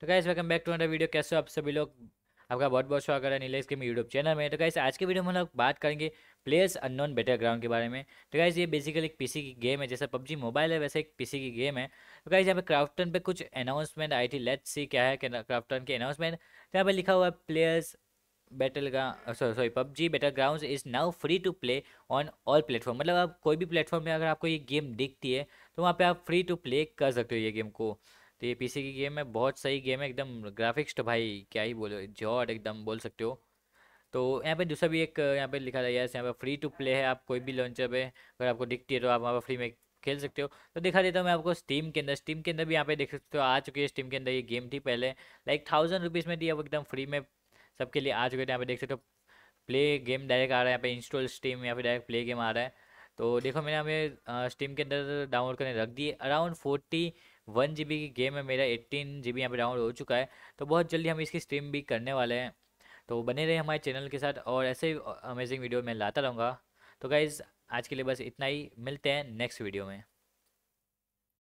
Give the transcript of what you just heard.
तो guys welcome back to another video कैसे हो आप सभी लोग आपका बहुत बहुत स्वागत है नीलेश के यूट्यूब चैनल में तो गाइस आज के वीडियो में हम लोग बात करेंगे प्लेयर्स अननोन बेटर ग्राउंड के बारे में तो गाइस ये बेसिकली एक पीसी की गेम है जैसा पबजी मोबाइल है वैसे एक पीसी की गेम है तो गाइस यहाँ पे क्राफ्टन पे कुछ अनाउंसमेंट आई थी लेट्स सी क्या है क्राफ्टन के अनाउंसमेंट तो यहाँ पर लिखा हुआ है players battle sorry sorry PUBG battle ground is now free to play on all platform मतलब आप कोई भी प्लेटफॉर्म में अगर आपको ये गेम दिखती है तो वहाँ पर आप फ्री टू प्ले कर सकते हो ये गेम को तो ये पीसी की गेम है बहुत सही गेम है एकदम ग्राफिक्स तो भाई क्या ही बोलो जॉड एकदम बोल सकते हो तो यहाँ पे दूसरा भी एक यहाँ पे लिखा गया है यहाँ पे फ्री टू प्ले है आप कोई भी लॉन्चर पे अगर आपको दिखती है तो आप वहाँ पर फ्री में खेल सकते हो तो दिखा देता हूँ मैं आपको स्टीम के अंदर स्टीम के अंदर भी यहाँ पे देख सकते हो आ चुकी है स्टीम के अंदर ये गेम थी पहले लाइक थाउजेंड रुपीज़ में थी अब एकदम फ्री में सबके लिए आ चुके थे तो यहाँ पे देख सकते हो प्ले गेम डायरेक्ट आ रहा है यहाँ पे इंस्टॉल स्टीम यहाँ पे डायरेक्ट प्ले गेम आ रहा है तो देखो मैंने हमें स्टीम के अंदर डाउनलोड करने रख दिए अराउंड फोर्टी वन जी की गेम है मेरा एट्टीन जी बी यहाँ पर डाउनलोड हो चुका है तो बहुत जल्दी हम इसकी स्ट्रीम भी करने वाले हैं तो बने रहे हमारे चैनल के साथ और ऐसे अमेजिंग वीडियो मैं लाता रहूँगा तो गाइज़ आज के लिए बस इतना ही मिलते हैं नेक्स्ट वीडियो में